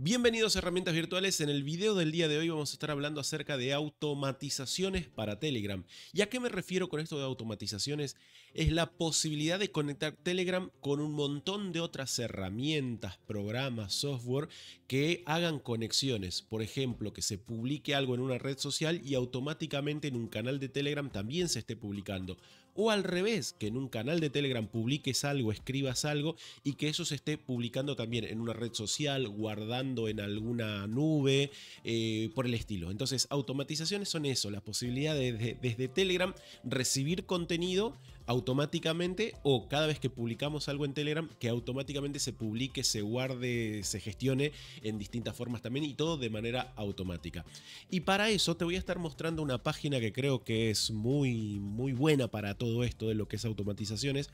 Bienvenidos a Herramientas Virtuales, en el video del día de hoy vamos a estar hablando acerca de automatizaciones para Telegram. ¿Y a qué me refiero con esto de automatizaciones? Es la posibilidad de conectar Telegram con un montón de otras herramientas, programas, software que hagan conexiones. Por ejemplo, que se publique algo en una red social y automáticamente en un canal de Telegram también se esté publicando o al revés, que en un canal de Telegram publiques algo, escribas algo y que eso se esté publicando también en una red social, guardando en alguna nube, eh, por el estilo. Entonces, automatizaciones son eso, la posibilidad de, desde Telegram recibir contenido automáticamente o cada vez que publicamos algo en Telegram, que automáticamente se publique, se guarde, se gestione en distintas formas también y todo de manera automática. Y para eso te voy a estar mostrando una página que creo que es muy, muy buena para todo esto de lo que es automatizaciones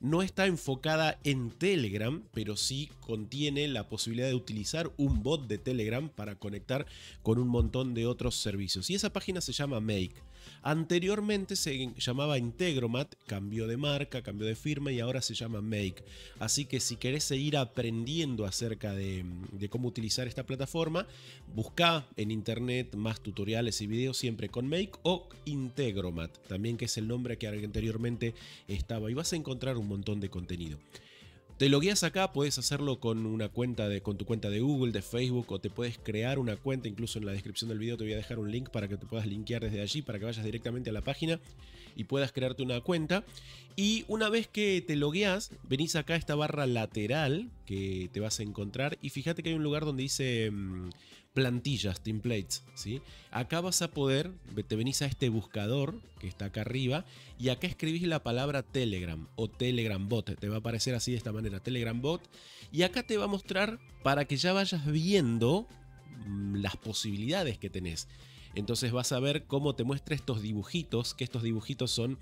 no está enfocada en Telegram, pero sí contiene la posibilidad de utilizar un bot de Telegram para conectar con un montón de otros servicios. Y esa página se llama Make. Anteriormente se llamaba Integromat, cambió de marca, cambió de firma y ahora se llama Make. Así que si querés seguir aprendiendo acerca de, cómo utilizar esta plataforma, busca en internet más tutoriales y videos siempre con Make o Integromat, también que es el nombre que anteriormente estaba y vas a encontrar un montón de contenido. Te logueas acá, puedes hacerlo con una cuenta de, con tu cuenta de Google, de Facebook, o te puedes crear una cuenta. Incluso en la descripción del video te voy a dejar un link para que te puedas linkear desde allí, para que vayas directamente a la página y puedas crearte una cuenta. Y una vez que te logueas, venís acá a esta barra lateral que te vas a encontrar y fíjate que hay un lugar donde dice mm, plantillas, templates, ¿sí? Acá vas a poder, te venís a este buscador que está acá arriba y acá escribís la palabra Telegram o Telegram Bot, te va a aparecer así de esta manera, Telegram Bot, y acá te va a mostrar para que ya vayas viendo mm, las posibilidades que tenés. Entonces vas a ver cómo te muestra estos dibujitos, que estos dibujitos son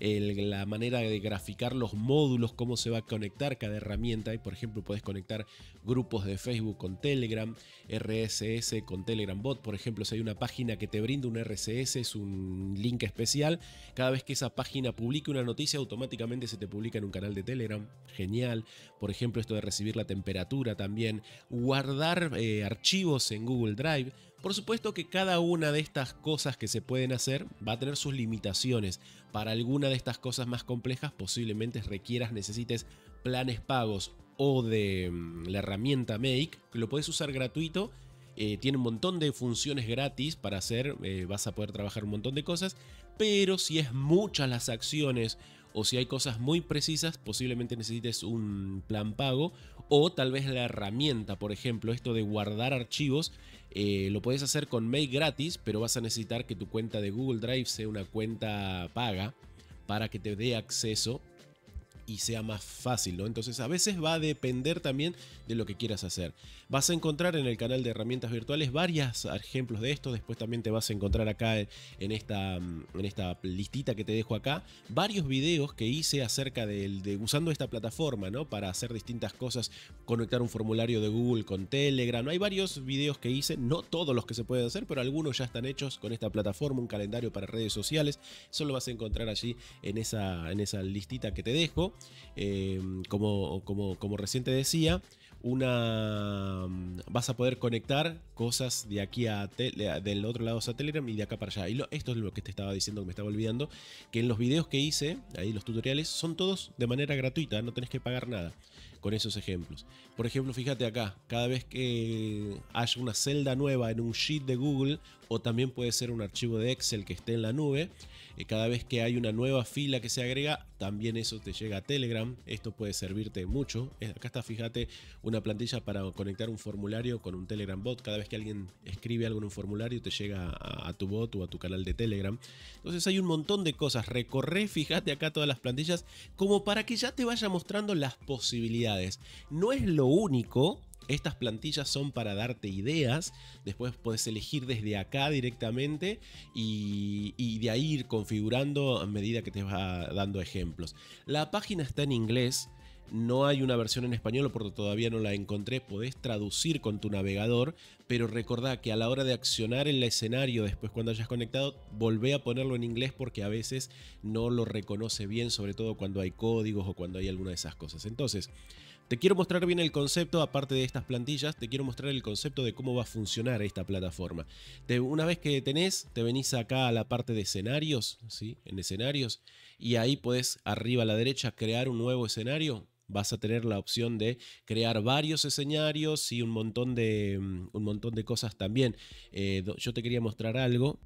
la manera de graficar los módulos, cómo se va a conectar cada herramienta. Y por ejemplo, puedes conectar grupos de Facebook con Telegram, RSS con Telegram Bot. Por ejemplo, si hay una página que te brinda un RSS, es un link especial. Cada vez que esa página publique una noticia, automáticamente se te publica en un canal de Telegram. Genial. Por ejemplo, esto de recibir la temperatura también. Guardar eh, archivos en Google Drive. Por supuesto que cada una de estas cosas que se pueden hacer va a tener sus limitaciones. Para alguna de estas cosas más complejas posiblemente requieras, necesites planes pagos o de mm, la herramienta Make, que lo puedes usar gratuito eh, tiene un montón de funciones gratis para hacer, eh, vas a poder trabajar un montón de cosas, pero si es muchas las acciones o si hay cosas muy precisas, posiblemente necesites un plan pago o tal vez la herramienta, por ejemplo, esto de guardar archivos, eh, lo puedes hacer con Mail gratis, pero vas a necesitar que tu cuenta de Google Drive sea una cuenta paga para que te dé acceso y sea más fácil, ¿no? Entonces a veces va a depender también de lo que quieras hacer. Vas a encontrar en el canal de herramientas virtuales varios ejemplos de esto, después también te vas a encontrar acá en esta, mm, en esta listita que te dejo acá, varios videos que hice acerca del, de usando esta plataforma, ¿no? Para hacer distintas cosas, conectar un formulario de Google con Telegram, hay varios videos que hice, no todos los que se pueden hacer, pero algunos ya están hechos con esta plataforma, un calendario para redes sociales, Solo vas a encontrar allí en esa, en esa listita que te dejo. Eh, como, como, como decía, una. Vas a poder conectar cosas de aquí a. del otro lado a Telegram y de acá para allá. Y esto es lo que te estaba diciendo que me estaba olvidando. Que en los videos que hice, ahí los tutoriales, son todos de manera gratuita, no tenés que pagar nada con esos ejemplos. Por ejemplo, fíjate acá, cada vez que haya una celda nueva en un sheet de Google, o también puede ser un archivo de Excel que esté en la nube, eh, cada vez que hay una nueva fila que se agrega, también eso te llega a Telegram. Esto puede servirte mucho. Eh, acá está, fíjate, una una plantilla para conectar un formulario con un Telegram bot. Cada vez que alguien escribe algo en un formulario te llega a, tu bot o a tu canal de Telegram. Entonces hay un montón de cosas. recorre fíjate acá todas las plantillas como para que ya te vaya mostrando las posibilidades. No es lo único, estas plantillas son para darte ideas, después puedes elegir desde acá directamente y, y, de ahí ir configurando a medida que te va dando ejemplos. La página está en inglés, no hay una versión en español, porque todavía no la encontré. Podés traducir con tu navegador, pero recordá que a la hora de accionar el escenario después cuando hayas conectado, volvé a ponerlo en inglés porque a veces no lo reconoce bien, sobre todo cuando hay códigos o cuando hay alguna de esas cosas. Entonces, te quiero mostrar bien el concepto, aparte de estas plantillas, te quiero mostrar el concepto de cómo va a funcionar esta plataforma. una vez que tenés, te venís acá a la parte de escenarios, ¿sí? En escenarios, y ahí podés arriba a la derecha crear un nuevo escenario vas a tener la opción de crear varios escenarios y un montón de, mm, un montón de cosas también. Eh, yo te quería mostrar algo,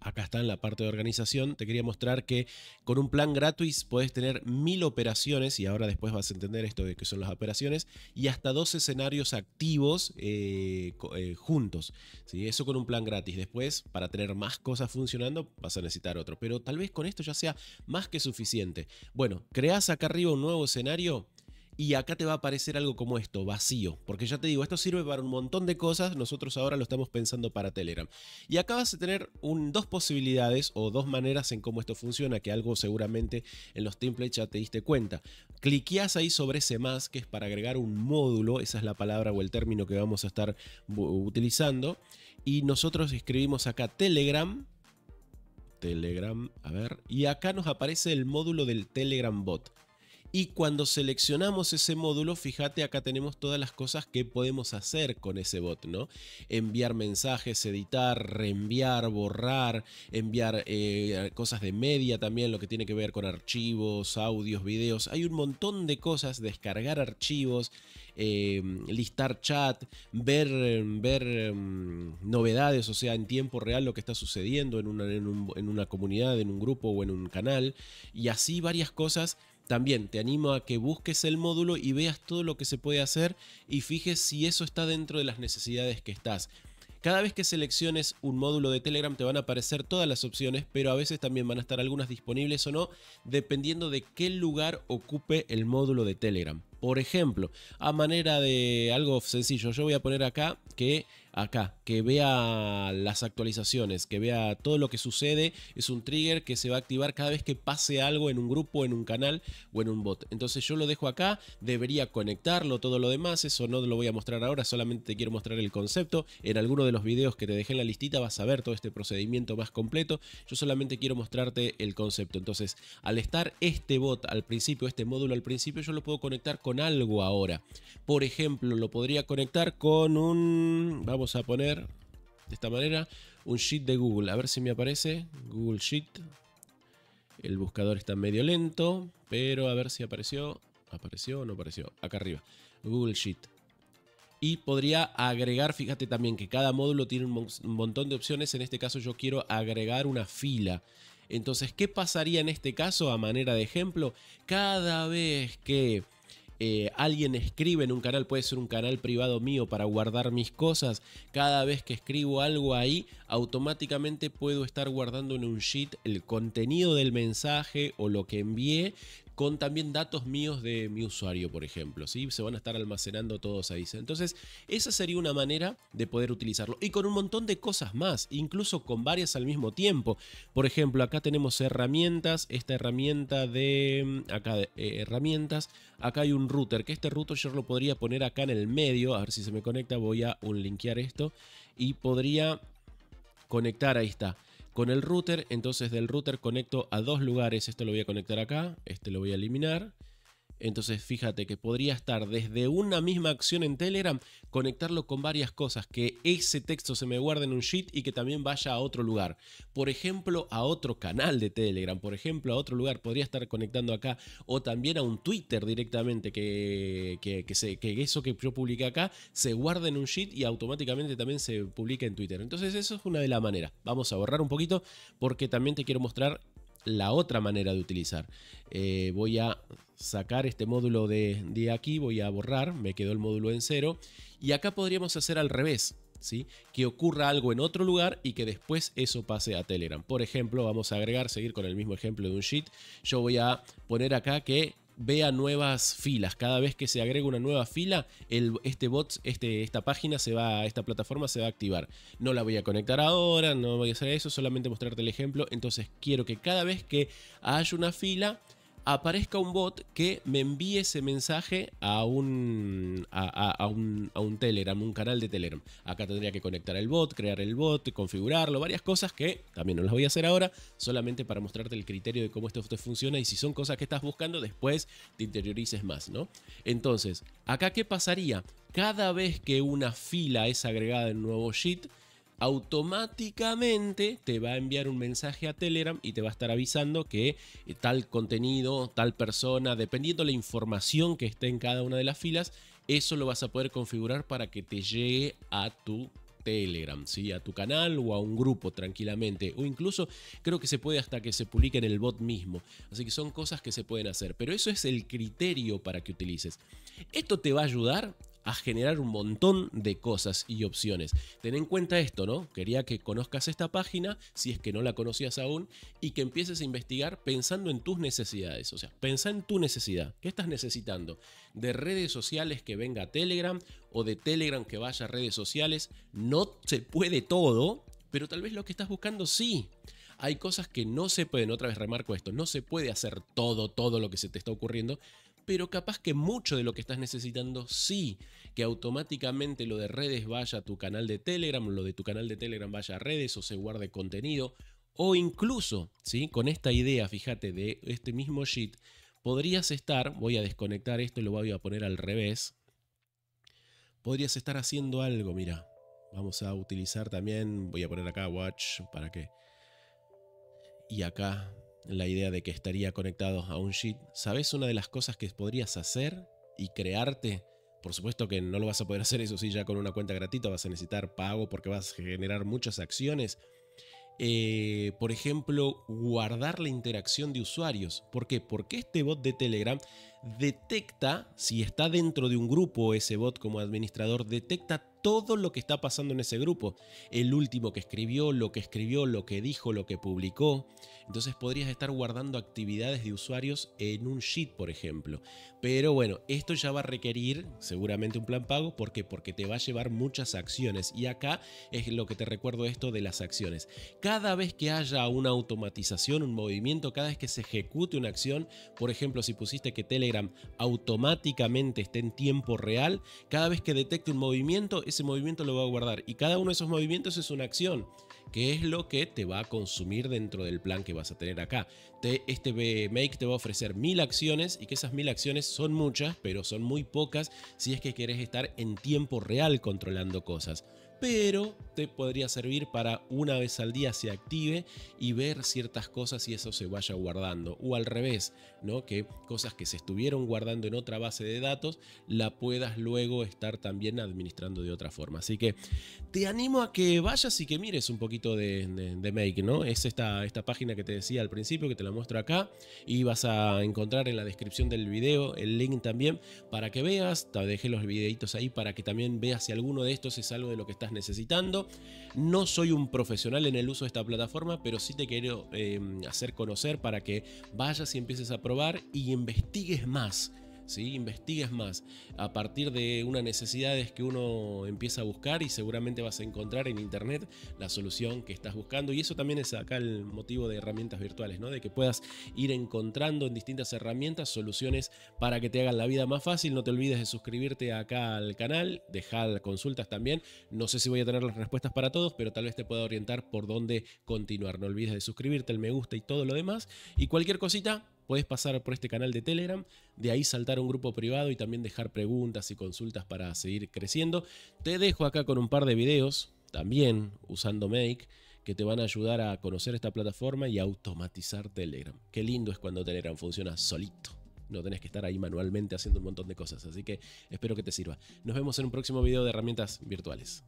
acá está en la parte de organización, te quería mostrar que con un plan gratis puedes tener mil operaciones, y ahora después vas a entender esto de que son las operaciones, y hasta dos escenarios activos eh, eh, juntos. ¿sí? Eso con un plan gratis. Después, para tener más cosas funcionando, vas a necesitar otro. Pero tal vez con esto ya sea más que suficiente. Bueno, creas acá arriba un nuevo escenario, y acá te va a aparecer algo como esto, vacío, porque ya te digo, esto sirve para un montón de cosas, nosotros ahora lo estamos pensando para Telegram. Y acá vas a tener un, dos posibilidades o dos maneras en cómo esto funciona, que algo seguramente en los templates ya te diste cuenta. Cliqueas ahí sobre ese más, que es para agregar un módulo, esa es la palabra o el término que vamos a estar utilizando, y nosotros escribimos acá Telegram, Telegram, a ver, y acá nos aparece el módulo del Telegram Bot. Y cuando seleccionamos ese módulo, fíjate acá tenemos todas las cosas que podemos hacer con ese bot, ¿no? Enviar mensajes, editar, reenviar, borrar, enviar eh, cosas de media también, lo que tiene que ver con archivos, audios, videos. Hay un montón de cosas, descargar archivos, em, listar chat, ver, em, ver em, novedades, o sea, en tiempo real lo que está sucediendo en en una comunidad, en un grupo o en un canal. Y así varias cosas también te animo a que busques el módulo y veas todo lo que se puede hacer y fijes si eso está dentro de las necesidades que estás. Cada vez que selecciones un módulo de Telegram te van a aparecer todas las opciones, pero a veces también van a estar algunas disponibles o no, dependiendo de qué lugar ocupe el módulo de Telegram. Por ejemplo, a manera de algo sencillo, yo voy a poner acá que acá, que vea las actualizaciones, que vea todo lo que sucede, es un trigger que se va a activar cada vez que pase algo en un grupo, en un canal o en un bot. Entonces yo lo dejo acá, debería conectarlo, todo lo demás, eso no lo voy a mostrar ahora, solamente te quiero mostrar el concepto. En alguno de los videos que te dejé en la listita vas a ver todo este procedimiento más completo, yo solamente quiero mostrarte el concepto. Entonces, al estar este bot al principio, este módulo al principio, yo lo puedo conectar con algo ahora. Por ejemplo, lo podría conectar con un... Vamos a poner de esta manera un sheet de Google. A ver si me aparece Google Sheet. El buscador está medio lento, pero a ver si apareció. ¿Apareció o no apareció? Acá arriba. Google Sheet. Y podría agregar, fíjate también que cada módulo tiene un montón de opciones. En este caso yo quiero agregar una fila. Entonces, ¿qué pasaría en este caso a manera de ejemplo? Cada vez que eh, alguien escribe en un canal, puede ser un canal privado mío para guardar mis cosas, cada vez que escribo algo ahí, automáticamente puedo estar guardando en un sheet el contenido del mensaje o lo que envié con también datos míos de mi usuario, por ejemplo. ¿sí? Se van a estar almacenando todos ahí. Entonces, esa sería una manera de poder utilizarlo. Y con un montón de cosas más, incluso con varias al mismo tiempo. Por ejemplo, acá tenemos herramientas, esta herramienta de... Mm, acá eh, herramientas, acá hay un router, que este router yo lo podría poner acá en el medio, a ver si se me conecta, voy a unlinkear esto y podría conectar, ahí está con el router. Entonces del router conecto a dos lugares. Esto lo voy a conectar acá, este lo voy a eliminar. Entonces fíjate que podría estar desde una misma acción en Telegram, conectarlo con varias cosas, que ese texto se me guarde en un sheet y que también vaya a otro lugar. Por ejemplo, a otro canal de Telegram, por ejemplo, a otro lugar, podría estar conectando acá o también a un Twitter directamente, que, que, se, que eso que yo publiqué acá se guarde en un sheet y automáticamente también se publica en Twitter. Entonces eso es una de las maneras. Vamos a borrar un poquito porque también te quiero mostrar la otra manera de utilizar. Eh, voy a sacar este módulo de, de, aquí, voy a borrar, me quedó el módulo en cero. Y acá podríamos hacer al revés, ¿sí? que ocurra algo en otro lugar y que después eso pase a Telegram. Por ejemplo, vamos a agregar, seguir con el mismo ejemplo de un sheet. Yo voy a poner acá que vea nuevas filas. Cada vez que se agrega una nueva fila, el, este bot, este, esta página se va, esta plataforma se va a activar. No la voy a conectar ahora, no voy a hacer eso, solamente mostrarte el ejemplo. Entonces quiero que cada vez que haya una fila, aparezca un bot que me envíe ese mensaje a un, a, un, a Telegram, un canal de Telegram. Acá tendría que conectar el bot, crear el bot, configurarlo, varias cosas que también no las voy a hacer ahora, solamente para mostrarte el criterio de cómo esto funciona y si son cosas que estás buscando, después te interiorices más, ¿no? Entonces, acá qué pasaría? Cada vez que una fila es agregada en un nuevo sheet, automáticamente te va a enviar un mensaje a Telegram y te va a estar avisando que eh, tal contenido, tal persona, dependiendo la información que esté en cada una de las filas, eso lo vas a poder configurar para que te llegue a tu Telegram, ¿sí? a tu canal o a un grupo tranquilamente. O incluso creo que se puede hasta que se publique en el bot mismo. Así que son cosas que se pueden hacer. Pero eso es el criterio para que utilices. Esto te va a ayudar a generar un montón de cosas y opciones. Ten en cuenta esto, ¿no? Quería que conozcas esta página, si es que no la conocías aún, y que empieces a investigar pensando en tus necesidades. O sea, pensá en tu necesidad. ¿Qué estás necesitando? De redes sociales que venga Telegram o de Telegram que vaya a redes sociales. No se puede todo, pero tal vez lo que estás buscando sí. Hay cosas que no se pueden, otra vez remarco esto, no se puede hacer todo, todo lo que se te está ocurriendo, pero capaz que mucho de lo que estás necesitando sí, que automáticamente lo de redes vaya a tu canal de Telegram, lo de tu canal de Telegram vaya a redes o se guarde contenido, o incluso, ¿sí? con esta idea, fíjate, de este mismo sheet, podrías estar, voy a desconectar esto y lo voy a poner al revés, podrías estar haciendo algo, mira, vamos a utilizar también, voy a poner acá watch para que... Y acá la idea de que estaría conectado a un sheet, ¿sabes una de las cosas que podrías hacer y crearte? Por supuesto que no lo vas a poder hacer eso sí ya con una cuenta gratuita, vas a necesitar pago porque vas a generar muchas acciones. Eh, por ejemplo, guardar la interacción de usuarios. ¿Por qué? Porque este bot de Telegram detecta, si está dentro de un grupo ese bot como administrador, detecta todo lo que está pasando en ese grupo. El último que escribió, lo que escribió, lo que dijo, lo que publicó. Entonces podrías estar guardando actividades de usuarios en un sheet, por ejemplo. Pero bueno, esto ya va a requerir seguramente un plan pago. porque Porque te va a llevar muchas acciones. Y acá es lo que te recuerdo esto de las acciones. Cada vez que haya una automatización, un movimiento, cada vez que se ejecute una acción, por ejemplo, si pusiste que Telegram automáticamente esté en tiempo real, cada vez que detecte un movimiento, ese movimiento lo va a guardar. Y cada uno de esos movimientos es una acción, que es lo que te va a consumir dentro del plan que vas a tener acá. este Make te va a ofrecer mil acciones y que esas mil acciones son muchas, pero son muy pocas si es que quieres estar en tiempo real controlando cosas pero te podría servir para una vez al día se active y ver ciertas cosas y eso se vaya guardando. O al revés, ¿no? Que cosas que se estuvieron guardando en otra base de datos la puedas luego estar también administrando de otra forma. Así que te animo a que vayas y que mires un poquito de, Make, ¿no? Es esta, esta página que te decía al principio, que te la muestro acá y vas a encontrar en la descripción del video el link también para que veas. Te dejé los videitos ahí para que también veas si alguno de estos es algo de lo que está necesitando. No soy un profesional en el uso de esta plataforma, pero sí te quiero eh, hacer conocer para que vayas y empieces a probar y investigues más ¿sí? investigues más a partir de unas necesidades que uno empieza a buscar y seguramente vas a encontrar en internet la solución que estás buscando. Y eso también es acá el motivo de herramientas virtuales, ¿no? de que puedas ir encontrando en distintas herramientas soluciones para que te hagan la vida más fácil. No te olvides de suscribirte acá al canal, dejar consultas también. No sé si voy a tener las respuestas para todos, pero tal vez te pueda orientar por dónde continuar. No olvides de suscribirte, el me gusta y todo lo demás. Y cualquier cosita, Puedes pasar por este canal de Telegram, de ahí saltar a un grupo privado y también dejar preguntas y consultas para seguir creciendo. Te dejo acá con un par de videos, también usando Make, que te van a ayudar a conocer esta plataforma y automatizar Telegram. Qué lindo es cuando Telegram funciona solito. No tenés que estar ahí manualmente haciendo un montón de cosas, así que espero que te sirva. Nos vemos en un próximo video de herramientas virtuales.